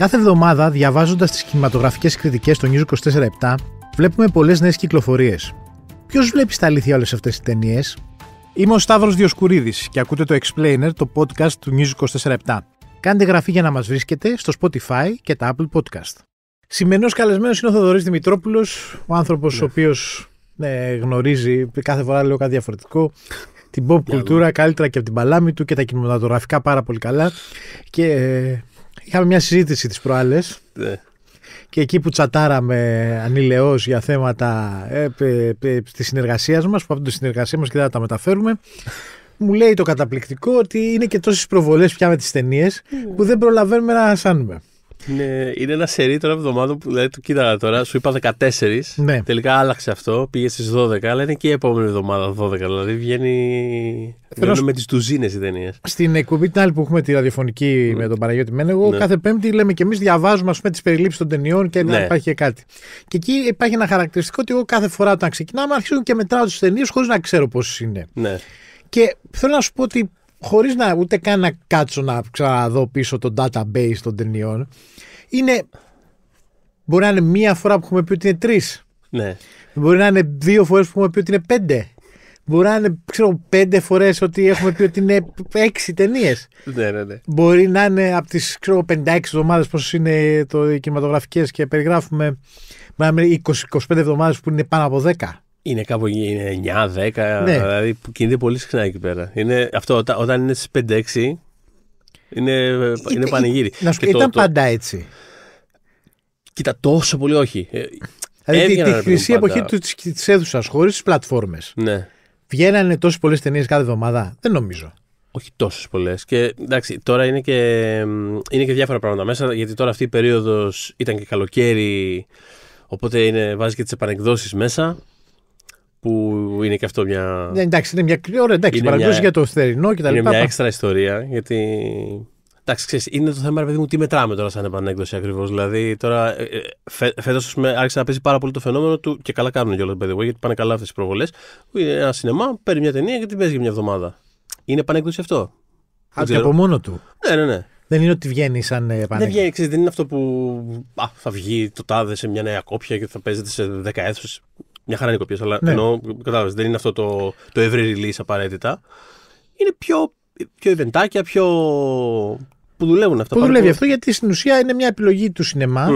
Κάθε εβδομάδα, διαβάζοντας τις κινηματογραφικές κριτικές στο News 24-7, βλέπουμε πολλές νέες κυκλοφορίες. Ποιος βλέπει τα αλήθεια όλες αυτές τις ταινίες, Είμαι ο Σταύρος Διοσκουρίδης και ακούτε το Explainer, το podcast του News 24-7. Κάντε γραφή για να μας βρίσκετε στο Spotify και τα Apple Podcast. Σημερινός καλεσμένος είναι ο Θοδωρής Δημητρόπουλος, ο άνθρωπος ναι. ο οποίος ναι, γνωρίζει, κάθε φορά λέω κάτι διαφορετικό, την pop κουλτούρα καλύτερα και από την παλάμη του και τα κινηματογραφικά πάρα πολύ καλά. Και ε, Είχαμε μια συζήτηση τις προάλλες ναι. και εκεί που τσατάραμε ανηλεώς για θέματα ε, συνεργασία μα της συνεργασίας μας, που από τη συνεργασία μας και δεν τα μεταφέρουμε, μου λέει το καταπληκτικό ότι είναι και τόσες προβολές πια με τις ταινίες mm. που δεν προλαβαίνουμε να σάνουμε. Είναι, είναι ένα σερί τώρα εβδομάδων που δηλαδή, του κοίταγα τώρα, σου είπα 14. Ναι. Τελικά άλλαξε αυτό, πήγε στις 12, αλλά είναι και η επόμενη εβδομάδα 12. Δηλαδή βγαίνει. Θέλω... με τι τουζίνε οι ταινίες. Στην εκπομπή την άλλη που έχουμε τη ραδιοφωνική ναι. με τον Παναγιώτη Μένεγο, ναι. κάθε Πέμπτη λέμε και εμείς διαβάζουμε ας πούμε, τις περιλήψεις των ταινιών και ναι. υπάρχει και κάτι. Και εκεί υπάρχει ένα χαρακτηριστικό ότι εγώ κάθε φορά όταν ξεκινάμε αρχίζω και μετράω τις ταινίες χωρίς να ξέρω πόσες είναι. Ναι. Και θέλω να σου πω ότι Χωρίς να ούτε καν να κάτσω να ξαναδώ πίσω το database των ταινιών, είναι, μπορεί να είναι μία φορά που έχουμε πει ότι είναι τρεις. Ναι. Μπορεί να είναι δύο φορές που έχουμε πει ότι είναι πέντε. Μπορεί να είναι ξέρω, πέντε φορές ότι έχουμε πει ότι είναι έξι ταινίες. Ναι, ναι, ναι. Μπορεί να είναι από τις ξέρω, 56 εβδομάδε πόσε είναι το, οι κινηματογραφικές και περιγράφουμε. Μπορεί να είναι 20-25 εβδομάδες που είναι πάνω από 10. Είναι είναι 9-10, ναι. δηλαδή κινείται πολύ συχνά εκεί πέρα. Είναι, αυτό όταν, είναι στις 5-6 είναι, είναι, είναι πανηγύρι. Να σου πει, ήταν το, πάντα έτσι. Κοίτα, τόσο πολύ όχι. Ε, δηλαδή τη, τη χρυσή εποχή της αίθουσας χωρίς τις πλατφόρμες. Ναι. Βγαίνανε τόσες πολλές ταινίες κάθε εβδομάδα. Δεν νομίζω. Όχι τόσες πολλές. Και εντάξει, τώρα είναι και, είναι και διάφορα πράγματα μέσα, γιατί τώρα αυτή η περίοδος ήταν και καλοκαίρι. Οπότε είναι, βάζει και τις επανεκδόσεις μέσα που είναι και αυτό μια. Ναι, εντάξει, είναι μια κρυώρα. Εντάξει, μια... για το θερινό και τα λοιπά. Είναι μια έξτρα ιστορία, γιατί. Εντάξει, ξέρεις, είναι το θέμα, ρε παιδί μου, τι μετράμε τώρα σαν επανέκδοση ακριβώς. Δηλαδή, τώρα ε, ε, φε, φέτος άρχισε να παίζει πάρα πολύ το φαινόμενο του και καλά κάνουν κιόλα, παιδί μου, γιατί πάνε καλά αυτές τις προβολές. Είναι ένα σινεμά, παίρνει μια ταινία και την παίζει για μια εβδομάδα. Είναι επανέκδοση αυτό. Α, και από μόνο του. Ναι, ναι, ναι. Δεν είναι ότι βγαίνει σαν ε, επανέκδοση. Δεν βγαίνει, ξέρεις, δεν είναι αυτό που α, θα βγει το τάδε σε μια νέα κόπια και θα παίζεται σε 10 αίθουσες. Μια χαρά κοπιές αλλά ναι. ενώ κατάλαβες δεν είναι αυτό το, το ευρύ release απαραίτητα. Είναι πιο, πιο eventάκια, πιο. που δουλεύουν αυτά. Που δουλεύει αυτό γιατί στην ουσία είναι μια επιλογή του σινεμά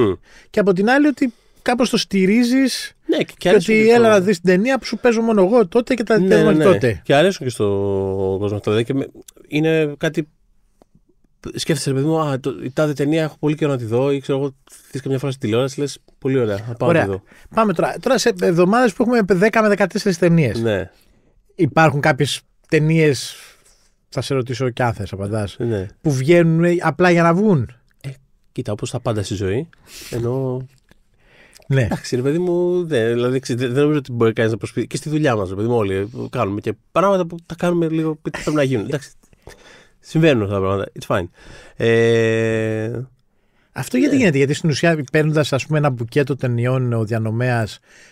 και από την άλλη ότι κάπως το στηρίζεις Ναι, και, και ότι έλα να δεις την ταινία που σου παίζω μόνο εγώ τότε και τα ναι, ναι, ναι. τότε. Και αρέσουν και στο κόσμο αυτό. Δηλαδή, είναι κάτι σκέφτεσαι, ρε παιδί μου, η τάδε ταινία έχω πολύ καιρό να τη δω ή ξέρω εγώ, θες καμιά φορά στη τηλεόραση, λες, πολύ ωραία, θα πάω ωραία. να τη δω. Πάμε τώρα, τώρα σε εβδομάδες που έχουμε 10 με 14 ταινίες. Ναι. Υπάρχουν κάποιες ταινίες. θα σε ρωτήσω κι αν θες απαντάς, ναι. που βγαίνουν απλά για να βγουν. Ε, κοίτα, όπως τα πάντα στη ζωή, ενώ... Ναι. Εντάξει, ρε παιδί μου, δηλαδή, δεν νομίζω ότι μπορεί κανείς να προσπαθεί Και στη δουλειά μας, ρε παιδί μου, όλοι κάνουμε και πράγματα που τα κάνουμε λίγο. Τι πρέπει να γίνουν. Εντάξει, Συμβαίνουν αυτά τα πράγματα. It's fine. Ε... Αυτό γιατί ε. γίνεται, γιατί στην ουσία παίρνοντας ένα μπουκέτο ταινιών ο διανομέας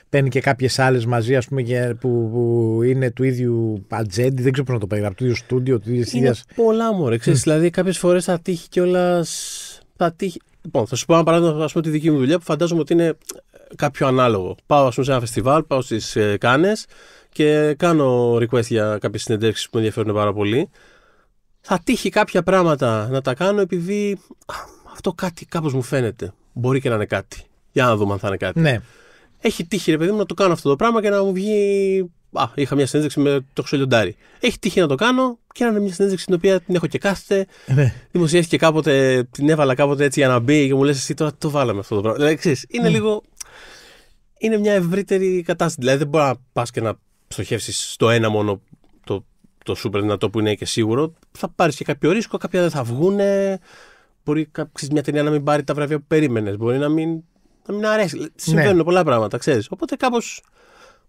παίρνει και κάποιες άλλες μαζί ας πούμε, που, που είναι του ίδιου ατζέντη, δεν ξέρω πώς να το περιγράψω, του ίδιου στούντιο, του ίδιου ίδια. Πολλά μου mm. Ναι. Δηλαδή κάποιες φορές θα τύχει κιόλας. Θα τύχει... Λοιπόν, θα σου πω ένα παράδειγμα ας πούμε, τη δική μου δουλειά που φαντάζομαι ότι είναι κάποιο ανάλογο. Πάω πούμε, σε ένα φεστιβάλ, πάω στις ε, Κάνε και κάνω request για κάποιες συνεντεύξεις που με ενδιαφέρουν πάρα πολύ θα τύχει κάποια πράγματα να τα κάνω επειδή αυτό κάτι κάπως μου φαίνεται. Μπορεί και να είναι κάτι. Για να δούμε αν θα είναι κάτι. Ναι. Έχει τύχει ρε παιδί μου να το κάνω αυτό το πράγμα και να μου βγει. Α, είχα μια συνέντευξη με το ξελιοντάρι. Έχει τύχει να το κάνω και να είναι μια συνέντευξη την οποία την έχω και κάθεται. Ε, ναι. Δημοσιεύτηκε κάποτε, την έβαλα κάποτε έτσι για να μπει και μου λες εσύ τώρα το βάλαμε αυτό το πράγμα. Δηλαδή, ξέρεις, είναι ναι. λίγο. Είναι μια ευρύτερη κατάσταση. Δηλαδή δεν μπορεί να πας και να στοχεύσεις στο ένα μόνο το σούπερ δυνατό που είναι και σίγουρο, θα πάρεις και κάποιο ρίσκο, κάποια δεν θα βγουν. Μπορεί μια ταινία να μην πάρει τα βραβεία που περίμενες. Μπορεί να μην, να μην αρέσει. Ναι. Συμβαίνουν πολλά πράγματα, ξέρεις. Οπότε κάπως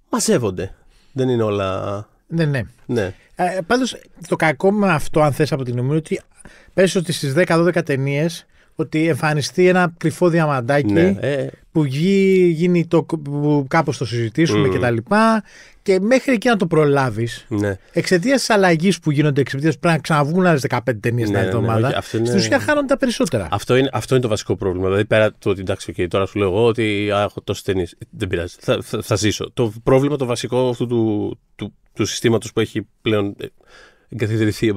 μαζεύονται. Δεν είναι όλα. Ναι, ναι. ναι. Ε, Πάντως το κακό με αυτό, αν θες από την νομή, ότι πέσει ότι στι 10-12 ταινίες ότι εμφανιστεί ένα κρυφό διαμαντάκι ναι, ε. που γι, γίνει το, που κάπως το συζητήσουμε mm. και τα λοιπά και μέχρι εκεί να το προλάβεις ναι. εξαιτίας της αλλαγής που γίνονται εξαιτίας πρέπει να ξαναβγούν άλλες 15 ταινίε ναι, την ναι, εβδομάδα ναι, στην ουσία χάνονται τα περισσότερα. Αυτό είναι, αυτό είναι το βασικό πρόβλημα. Δηλαδή πέρα το ότι εντάξει και τώρα σου λέω εγώ ότι έχω τόσες ταινίες ε, δεν πειράζει, θα, θα, θα, ζήσω. Το πρόβλημα το βασικό αυτού του, του, του, του συστήματος που έχει πλέον ε, εγκαθιδρυθεί, εν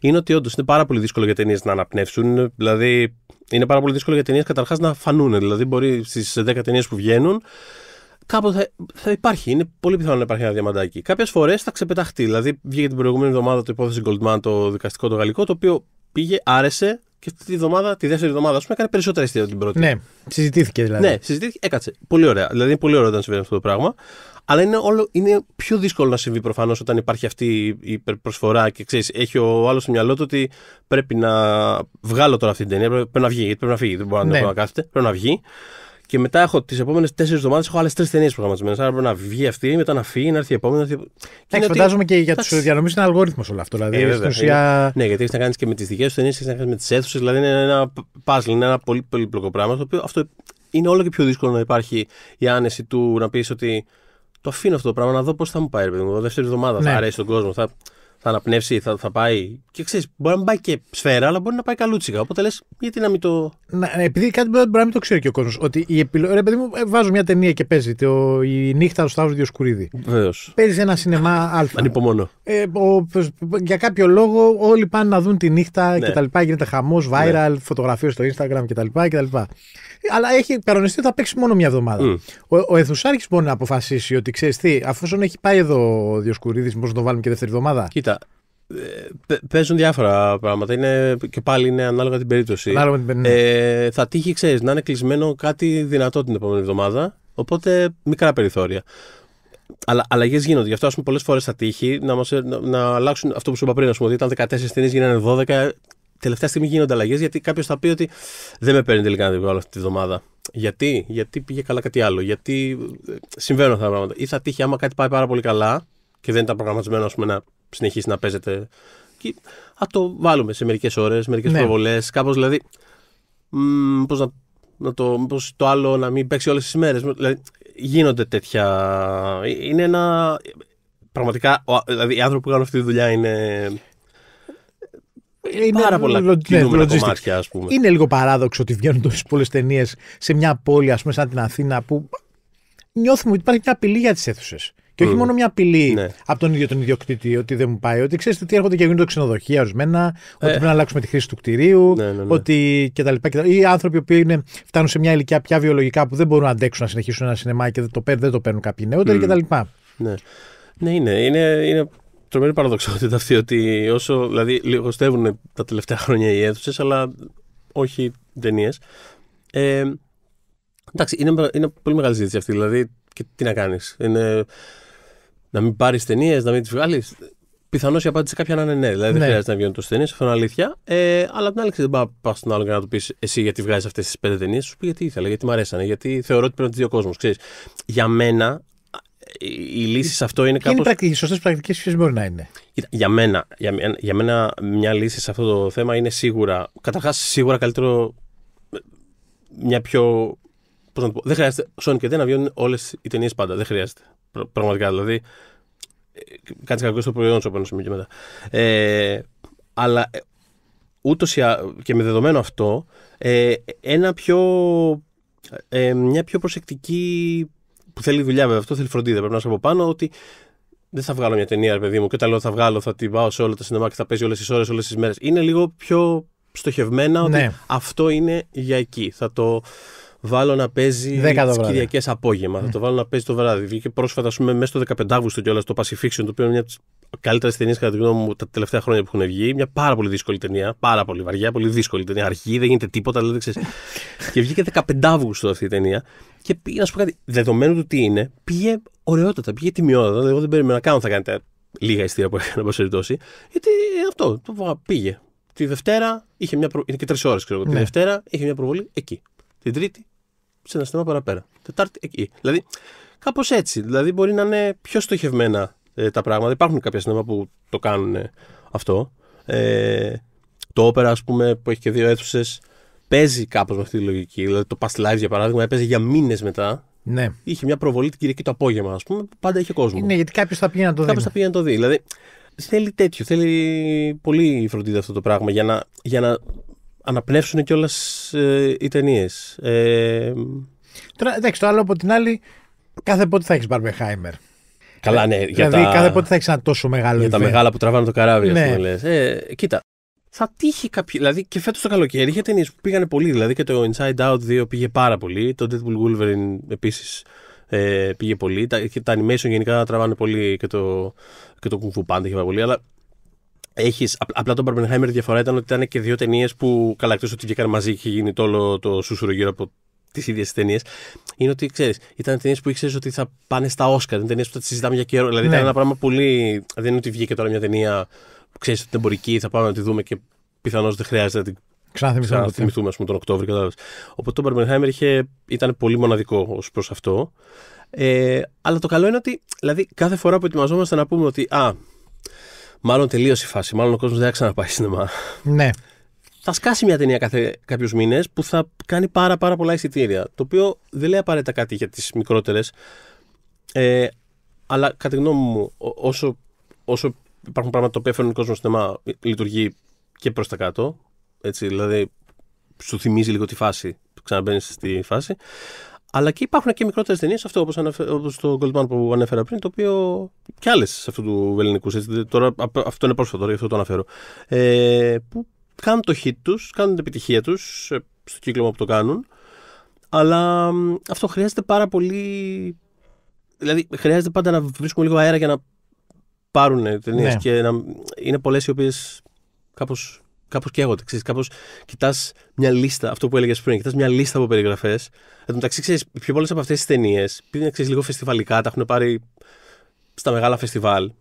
είναι ότι όντως είναι πάρα πολύ δύσκολο για ταινίες να αναπνεύσουν. Δηλαδή, είναι πάρα πολύ δύσκολο για ταινίες καταρχάς να φανούν. Δηλαδή, μπορεί στις 10 ταινίες που βγαίνουν, κάπου θα, θα υπάρχει. Είναι πολύ πιθανό να υπάρχει ένα διαμαντάκι. Κάποιες φορές θα ξεπεταχτεί. Δηλαδή, βγήκε την προηγούμενη εβδομάδα το υπόθεση Goldman, το δικαστικό το γαλλικό, το οποίο πήγε, άρεσε, και αυτή τη βδομάδα, τη δεύτερη εβδομάδα, ας πούμε, έκανε περισσότερα αισθήματα την πρώτη. Ναι, συζητήθηκε δηλαδή. Ναι, συζητήθηκε, έκατσε. Πολύ ωραία. Δηλαδή, είναι πολύ ωραίο όταν συμβαίνει αυτό το πράγμα. Αλλά είναι, όλο, είναι πιο δύσκολο να συμβεί προφανώς όταν υπάρχει αυτή η υπερπροσφορά και ξέρεις, έχει ο άλλος στο μυαλό του ότι πρέπει να βγάλω τώρα αυτή την ταινία. Πρέπει να βγει, πρέπει να φύγει. Δεν μπορεί ναι. να κάθεται, πρέπει να βγει. Και μετά έχω τις επόμενες τέσσερις εβδομάδες έχω άλλες τρεις ταινίες προγραμματισμένες. Άρα πρέπει να βγει αυτή, μετά να φύγει, να έρθει η επόμενη. Και Και Έχι, φαντάζομαι ότι... και για του διανομή είναι αλγόριθμος όλο αυτό. Δηλαδή, ε, βέβαια, ε, ουσία... Ναι, γιατί έχεις να κάνεις και με τις δικές του ταινίες, έχεις να κάνεις με τις αίθουσες. Δηλαδή είναι ένα puzzle, είναι ένα πολύ πολύπλοκο πράγμα. Το οποίο αυτό είναι όλο και πιο δύσκολο να υπάρχει η άνεση του να πεις ότι το αφήνω αυτό το πράγμα να δω πώς θα μου πάει. δεύτερη εβδομάδα θα ναι. αρέσει τον κόσμο. Θα θα αναπνεύσει, θα, θα πάει. Και ξέρεις, μπορεί να πάει και σφαίρα, αλλά μπορεί να πάει καλούτσικα. Οπότε λες, γιατί να μην το. Να, ε, επειδή κάτι μπορεί να μην το ξέρει και ο κόσμος. Ότι η επιλογή. Ρε παιδί μου, ε, βάζω μια ταινία και παίζει. Το... Η νύχτα του Σταύρου Διοσκουρίδη. Βεβαίως. Παίζει ένα σινεμά Α. Ανυπομονώ. Ε, ο, για κάποιο λόγο όλοι πάνε να δουν τη νύχτα ναι. κτλ. Γίνεται χαμός, ναι. viral, ναι. φωτογραφίες στο Instagram κτλ. Ε, αλλά έχει κανονιστεί ότι θα παίξει μόνο μια εβδομάδα. Mm. Ο, ο Εθουσάρχης μπορεί να αποφασίσει ότι ξέρεις τι, αφού έχει πάει εδώ ο Διοσκουρίδης, μπορείς να το βάλουμε και δεύτερη εβδομάδα. Κοίτα, Παίζουν διάφορα πράγματα. Είναι, και πάλι είναι ανάλογα την περίπτωση. Ανάλογα την περίπτωση. Ναι. Ε, θα τύχει, ξέρεις, να είναι κλεισμένο κάτι δυνατό την επόμενη εβδομάδα. Οπότε μικρά περιθώρια. Αλλά αλλαγές γίνονται. Γι' αυτό ας πούμε, πολλές φορές θα τύχει να, μας, να, να, αλλάξουν αυτό που σου είπα πριν. ας πούμε, ότι ήταν 14 ταινίες, γίνανε 12. Τελευταία στιγμή γίνονται αλλαγές γιατί κάποιος θα πει ότι δεν με παίρνει τελικά να την αυτή τη εβδομάδα. Γιατί? γιατί πήγε καλά κάτι άλλο. Γιατί ε, συμβαίνουν αυτά τα πράγματα. Ή θα τύχει άμα κάτι πάει πάρα πολύ καλά και δεν ήταν προγραμματισμένο ας πούμε, να συνεχίσει να παίζεται. Και α το βάλουμε σε μερικές ώρες, μερικές ναι. προβολές. Κάπως δηλαδή. Πώς να, να το. Πώς το άλλο να μην παίξει όλες τις μέρες. Δηλαδή, γίνονται τέτοια. Είναι ένα. Πραγματικά, δηλαδή, οι άνθρωποι που κάνουν αυτή τη δουλειά είναι. Είναι πάρα πολλά λο, ναι, κομμάτια, ας πούμε. Είναι λίγο παράδοξο ότι βγαίνουν τόσες πολλές ταινίες σε μια πόλη, ας πούμε, σαν την Αθήνα, που νιώθουμε ότι υπάρχει μια απειλή για τις αίθουσες. Και όχι μόνο μια απειλή ναι. από τον ίδιο τον ιδιοκτήτη ότι δεν μου πάει. Ότι ξέρετε τι έρχονται και γίνονται ξενοδοχεία ορισμένα, ε. ότι πρέπει να αλλάξουμε τη χρήση του κτηρίου, ναι, ναι, ναι. ότι κτλ. Ή άνθρωποι που είναι, φτάνουν σε μια ηλικία πια βιολογικά που δεν μπορούν να αντέξουν να συνεχίσουν ένα σινεμά και δεν το, παίρνουν, δεν το παίρνουν κάποιοι νεότεροι mm. κτλ. Ναι. ναι, είναι, είναι, είναι τρομερή παραδοξότητα αυτή ότι όσο δηλαδή λιγοστεύουν τα τελευταία χρόνια οι αίθουσες, αλλά όχι ταινίες. Ε, εντάξει, είναι, είναι πολύ μεγάλη ζήτηση αυτή. Δηλαδή, και τι να κάνεις. Είναι, να μην πάρεις ταινίες, να μην τις βγάλεις. Πιθανώς η απάντηση κάποια να είναι ναι. Δηλαδή δεν ναι. χρειάζεται να βγαίνουν τόσες ταινίες, αυτό είναι αλήθεια. Ε, αλλά την άλλη, δεν πας στον άλλον και να του πεις εσύ γιατί βγάζεις αυτές τις πέντε ταινίες. Σου πει γιατί ήθελα, γιατί μου αρέσανε, γιατί θεωρώ ότι πρέπει να τις δει ο κόσμος. Για μένα, η λύση σε αυτό είναι κάπω. οι σωστές πρακτικές ποιες μπορεί να είναι. Για μένα, μένα μια λύση σε αυτό το θέμα είναι σίγουρα, Καταρχάς, σίγουρα καλύτερο μια πιο... δεν χρειάζεται, Σόνικ και δεν να βγαίνουν όλες οι ταινίες πάντα, δεν χρειάζεται. Πραγματικά δηλαδή. Ε, κάτσε κακό στο προϊόν σου από σημείο και μετά. Ε, αλλά ε, ούτως και με δεδομένο αυτό, ε, ένα πιο, ε, μια πιο προσεκτική. που θέλει δουλειά βέβαια, αυτό θέλει φροντίδα. Πρέπει να είσαι από πάνω ότι δεν θα βγάλω μια ταινία, ρε παιδί μου. Και όταν λέω θα βγάλω, θα τη πάω σε όλα τα σινεμά και θα παίζει όλες τις ώρες, όλες τις μέρες. Είναι λίγο πιο στοχευμένα ότι ναι. αυτό είναι για εκεί. Θα το, βάλω να παίζει τι Κυριακές απόγευμα. Mm. Θα ναι. το βάλω να παίζει το βράδυ. Βγήκε πρόσφατα, ας πούμε, μέσα στο 15 Αύγουστο κιόλας το Pacifixion, το οποίο είναι μια από τις καλύτερες ταινίες κατά τη γνώμη μου τα τελευταία χρόνια που έχουν βγει. Μια πάρα πολύ δύσκολη ταινία. Πάρα πολύ βαριά, πολύ δύσκολη ταινία. Αρχή, δεν γίνεται τίποτα, δηλαδή ξέρεις. και βγήκε 15 Αύγουστο αυτή η ταινία. Και πήγε να σου πω κάτι, δεδομένου του τι είναι, πήγε ωραιότατα, πήγε τιμιότατα. Δηλαδή, εγώ δεν περίμενα καν θα κάνετε λίγα ιστορία που έκανα, εν περιπτώσει. Γιατί αυτό, το πήγε. Τη Δευτέρα είχε μια προ... Είναι και τρεις ώρες, ξέρω. Ναι. Τη Δευτέρα είχε μια προβολή εκεί. Την Τρίτη, σε ένα στενό παραπέρα. Τετάρτη, εκεί. Δηλαδή, κάπως έτσι. Δηλαδή, μπορεί να είναι πιο στοχευμένα ε, τα πράγματα. Υπάρχουν κάποια σινέμα που το κάνουν ε, αυτό. Ε, το όπερα, ας πούμε, που έχει και δύο αίθουσες, παίζει κάπως με αυτή τη λογική. Δηλαδή, το Past Lives, για παράδειγμα, έπαιζε για μήνες μετά. Ναι. Είχε μια προβολή την Κυριακή το απόγευμα, ας πούμε, που πάντα είχε κόσμο. Ναι, γιατί κάποιος θα πήγε να το δει. Κάποιο θα πήγε να το δει. Δηλαδή, θέλει τέτοιο. Θέλει πολύ φροντίδα αυτό το πράγμα για να, για να αναπνεύσουν κιόλας ε, οι ταινίες. Ε, Τώρα, εντάξει, το άλλο από την άλλη, κάθε πότε θα έχεις Μπαρμπεχάιμερ. Καλά, ναι. για δηλαδή, τα... κάθε πότε θα έχεις ένα τόσο μεγάλο. Για τα μεγάλα που τραβάνε το καράβι, ναι. πούμε. Ε, κοίτα, θα τύχει κάποιο. Δηλαδή και φέτος το καλοκαίρι είχε ταινίες που πήγανε πολύ. Δηλαδή και το Inside Out 2 πήγε πάρα πολύ. Το Deadpool Wolverine επίσης ε, πήγε πολύ. Τα, και τα animation γενικά τραβάνε πολύ και το, και το Kung Fu Panda είχε πάρα πολύ. Αλλά έχεις. Απλά τον Μπαρμπενχάιμερ διαφορά ήταν ότι ήταν και δύο ταινίες που καλά εκτός ότι βγήκαν μαζί και γίνει το όλο το σούσουρο γύρω από τις ίδιες ταινίες. Είναι ότι ξέρεις, ήταν ταινίες που ήξερες ότι θα πάνε στα Όσκα Είναι ταινίες που θα τις συζητάμε για καιρό. Δηλαδή ήταν ναι. ένα πράγμα πολύ. Δεν είναι ότι βγήκε τώρα μια ταινία που ξέρεις ότι εμπορική, θα πάμε να τη δούμε και πιθανώς δεν χρειάζεται να την ξαναθυμηθούμε, ας πούμε, τον Οκτώβριο. Κατάλαβες. Οπότε το Μπαρμπενχάιμερ είχε... ήταν πολύ μοναδικό ως προς αυτό. Ε, αλλά το καλό είναι ότι δηλαδή, κάθε φορά που ετοιμαζόμαστε να πούμε ότι α, μάλλον τελείωσε η φάση. Μάλλον ο κόσμος δεν θα ξαναπάει σινεμά. Ναι. Θα σκάσει μια ταινία κάθε κάποιους μήνες που θα κάνει πάρα, πάρα πολλά εισιτήρια. Το οποίο δεν λέει απαραίτητα κάτι για τις μικρότερες. Ε, αλλά κατά τη γνώμη μου, όσο, όσο υπάρχουν πράγματα που οποία ο κόσμο στο σινεμά, λειτουργεί και προς τα κάτω. Έτσι, δηλαδή, σου θυμίζει λίγο τη φάση, ξαναμπαίνεις στη φάση. Αλλά και υπάρχουν και μικρότερες ταινίες, αυτό όπως όπως το Goldman που ανέφερα πριν, το οποίο. και άλλες αυτού του ελληνικού. τώρα, αυτό είναι πρόσφατο, γι' αυτό το αναφέρω. Ε, που κάνουν το hit τους, κάνουν την επιτυχία τους ε, στο κύκλωμα που το κάνουν. Αλλά αυτό χρειάζεται πάρα πολύ. Δηλαδή, χρειάζεται πάντα να βρίσκουν λίγο αέρα για να πάρουν ταινίες. Ναι. Και να... είναι πολλές οι οποίες κάπως κάπως εγώ, Ξέρεις, κάπως κοιτάς μια λίστα, αυτό που έλεγες πριν, κοιτάς μια λίστα από περιγραφές. Εν τω μεταξύ, ξέρεις, πιο πολλές από αυτές τις ταινίες, πήγαινε λίγο φεστιβαλικά, τα έχουν πάρει στα μεγάλα φεστιβάλ.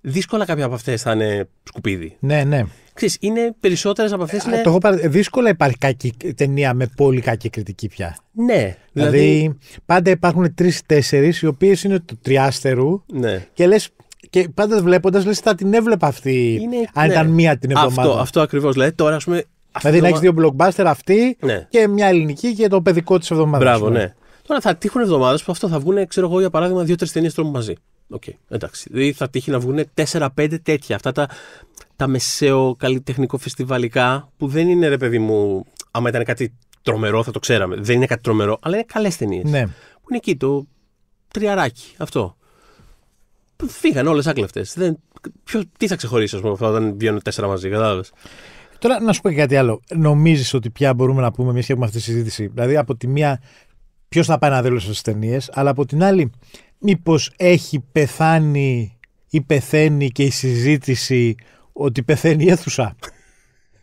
Δύσκολα κάποια από αυτές θα είναι σκουπίδι. Ναι, ναι. Ξέρεις, είναι περισσότερες από αυτές. Ε, το Δύσκολα υπάρχει κακή ταινία με πολύ κακή κριτική πια. Ναι. Δηλαδή, δηλαδή πάντα υπάρχουν τρει-τέσσερι οι οποίες είναι του τριάστερου ναι. και λες και πάντα βλέποντας, λες, θα την έβλεπα αυτή. Είναι, αν ναι. ήταν μία την εβδομάδα. Αυτό, αυτό ακριβώς. Δηλαδή τώρα, ας πούμε. Δηλαδή να έχεις δύο blockbuster αυτή ναι. και μια ελληνική και το παιδικό της εβδομάδας. Μπράβο, ναι. Τώρα θα τύχουν εβδομάδες που αυτό θα βγουν, ξέρω εγώ, για παράδειγμα, δύο-τρει ταινίες τρόμου μαζί. Οκ, okay, εντάξει. Δηλαδή θα τύχει να βγουν 4-5 τέτοια. Αυτά τα, τα μεσαίο καλλιτεχνικό φεστιβαλικά που δεν είναι ρε παιδί μου. Άμα ήταν κάτι τρομερό θα το ξέραμε. Δεν είναι κάτι τρομερό, αλλά είναι καλές ταινίες. Ναι. Που είναι εκεί το τριαράκι αυτό φύγαν όλε άκλευτε. Τι θα ξεχωρίσει, ας πούμε, όταν βγαίνουν τέσσερα μαζί, κατάλαβες. Τώρα να σου πω και κάτι άλλο. Νομίζεις ότι πια μπορούμε να πούμε εμείς και έχουμε αυτή τη συζήτηση. Δηλαδή, από τη μία, ποιος θα πάει να δει τις ταινίες, αλλά από την άλλη, μήπως έχει πεθάνει ή πεθαίνει και η συζήτηση ότι πεθαίνει η αίθουσα.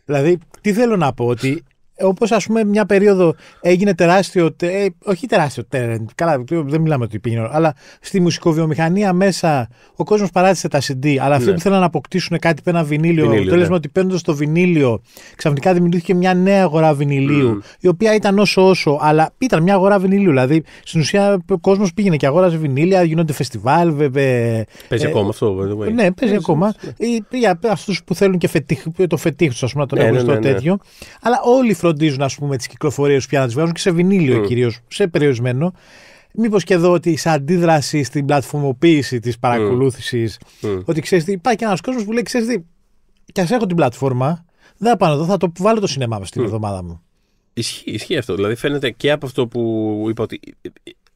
δηλαδή, τι θέλω να πω, ότι Όπως ας πούμε μια περίοδο έγινε τεράστιο. Ε, όχι τεράστιο τέρεν. Καλά, δεν μιλάμε ότι πήγαινε. Αλλά στη μουσικοβιομηχανία μέσα ο κόσμος παράτησε τα CD. Αλλά αυτοί ναι. που θέλαν να αποκτήσουν κάτι από ένα βινίλιο. Το αποτέλεσμα ναι. ότι παίρνοντας το βινίλιο ξαφνικά δημιουργήθηκε μια νέα αγορά βινιλίου. Mm. Η οποία ήταν όσο όσο. Αλλά ήταν μια αγορά βινιλίου. Δηλαδή στην ουσία ο κόσμος πήγαινε και αγόραζε βινίλια. Γίνονται φεστιβάλ, βέβαια. Παίζει ε, ακόμα αυτό, Ναι, παίζει ακόμα. Ναι. Για αυτούς που θέλουν και φετίχ, το φετίχ τους, ας πούμε, να το ναι, λέγουν ναι, στο τέτοιο. Αλλά όλοι φροντίζουν ας πούμε, τις κυκλοφορίες πια να τις βγάζουν και σε βινίλιο mm. κυρίως, σε περιορισμένο. Μήπως και εδώ ότι σε αντίδραση στην πλατφορμοποίηση της παρακολούθησης, ότι ξέρεις τι, υπάρχει και ένας κόσμος που λέει, ξέρεις τι, κι ας έχω την πλατφόρμα, δεν θα πάνω εδώ, θα το βάλω το σινεμά στην mm. εβδομάδα μου. Ισχύει, ισχύει αυτό. Δηλαδή φαίνεται και από αυτό που είπα ότι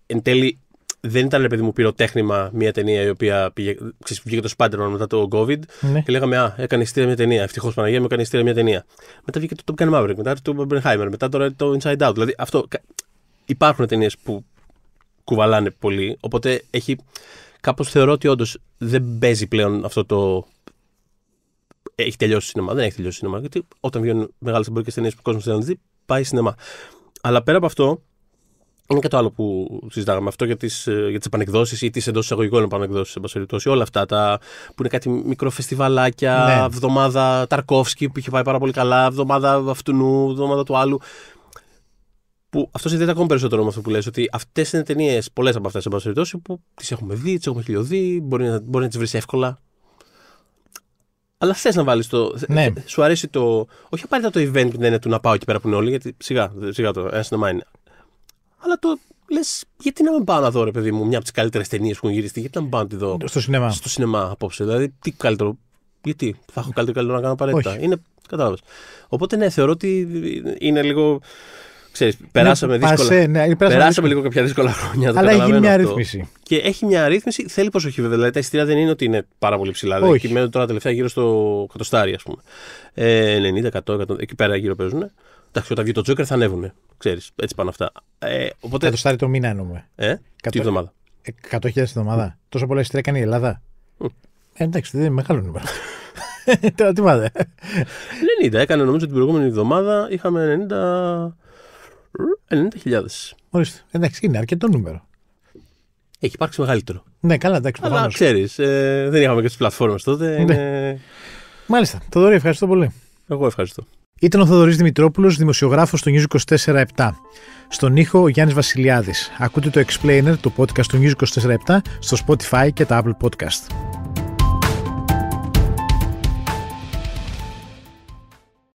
εν τέλει δεν ήταν, επειδή μου, πυροτέχνημα μια ταινία η οποία πήγε, βγήκε το Spider-Man μετά το COVID ναι. και λέγαμε Α, έκανε στήρα μια ταινία. Ευτυχώς Παναγία μου έκανε στήρα μια ταινία. Μετά βγήκε το Top Gun Maverick, μετά το Oppenheimer, μετά τώρα το Inside Out. Δηλαδή αυτό. Υπάρχουν ταινίες που κουβαλάνε πολύ. Οπότε έχει. Κάπως θεωρώ ότι όντως δεν παίζει πλέον αυτό το. Έχει τελειώσει σινεμά. Δεν έχει τελειώσει σινεμά. Γιατί όταν βγαίνουν μεγάλες εμπορικές ταινίες που ο κόσμος θέλει να δει, πάει σινεμά. Αλλά πέρα από αυτό, είναι και το άλλο που συζητάγαμε αυτό για τις ε, για τις επανεκδόσεις ή τις εντός εισαγωγικών επανεκδόσεις όλα αυτά τα, που είναι κάτι μικρό ναι. εβδομάδα Ταρκόφσκι που είχε πάει πάρα πολύ καλά, εβδομάδα αυτού εβδομάδα του άλλου που αυτό συνδέεται ακόμα περισσότερο με αυτό που λες, ότι αυτές είναι ταινίες, πολλές από αυτές, εν πάση που τις έχουμε δει, τις έχουμε χιλιοδεί, μπορεί να, μπορεί να τις βρεις εύκολα. Αλλά θες να βάλεις το. Ναι. Σου αρέσει το. Όχι απαραίτητα το event που δεν είναι του να πάω εκεί πέρα που είναι όλοι, γιατί σιγά, σιγά το. Ένας είναι. Αλλά το λες, γιατί να μην πάω να δω, ρε παιδί μου, μια από τις καλύτερες ταινίες που έχουν γυριστεί, γιατί να μην πάω να τη δω. Στο σινεμά. Στο σινεμά απόψε. Δηλαδή, τι καλύτερο. Γιατί θα έχω καλύτερο, καλύτερο να κάνω απαραίτητα. Είναι. Κατάλαβες. Οπότε ναι, θεωρώ ότι είναι λίγο. Ξέρεις, περάσαμε ναι, δύσκολα. Πασέ, ναι, περάσαμε, περάσαμε λίγο κάποια δύσκολα χρόνια. Το αλλά έχει μια αρρύθμιση. Και έχει μια αρρύθμιση. Θέλει προσοχή βέβαια. Δηλαδή τα εισιτήρια δεν είναι ότι είναι πάρα πολύ ψηλά. Δηλαδή, κειμένου τώρα τελευταία γύρω στο κατοστάρι, ας πούμε. Ε, 90, 100, 100, εκεί πέρα γύρω παίζουν. Εντάξει, όταν βγει το Τζόκερ θα ανέβουν. Ξέρεις, έτσι πάνω αυτά. Ε, οπότε... Κατοστάρι το μήνα εννοούμε. Ε, 100... τι εβδομάδα. 100.000 ε, εβδομάδα. Mm. Τόσο πολλά εισιτήρια κάνει η Ελλάδα. Mm. Ε, εντάξει, δεν είναι μεγάλο νούμερο. Τώρα τι μάδα. 90. Έκανε νομίζω την προηγούμενη εβδομάδα είχαμε 90. 90.000. Ορίστε. Εντάξει, είναι αρκετό νούμερο. Έχει υπάρξει μεγαλύτερο. Ναι, καλά, εντάξει. Αλλά ξέρεις, ε, δεν είχαμε και τις πλατφόρμες τότε. Ναι. Είναι... Μάλιστα. Το δωρή, ευχαριστώ πολύ. Εγώ ευχαριστώ. Ήταν ο Θοδωρής Δημητρόπουλος, δημοσιογράφος του News 24-7. Στον ήχο ο Γιάννης Βασιλιάδης. Ακούτε το Explainer, το podcast του News 24-7, στο Spotify και τα Apple Podcast.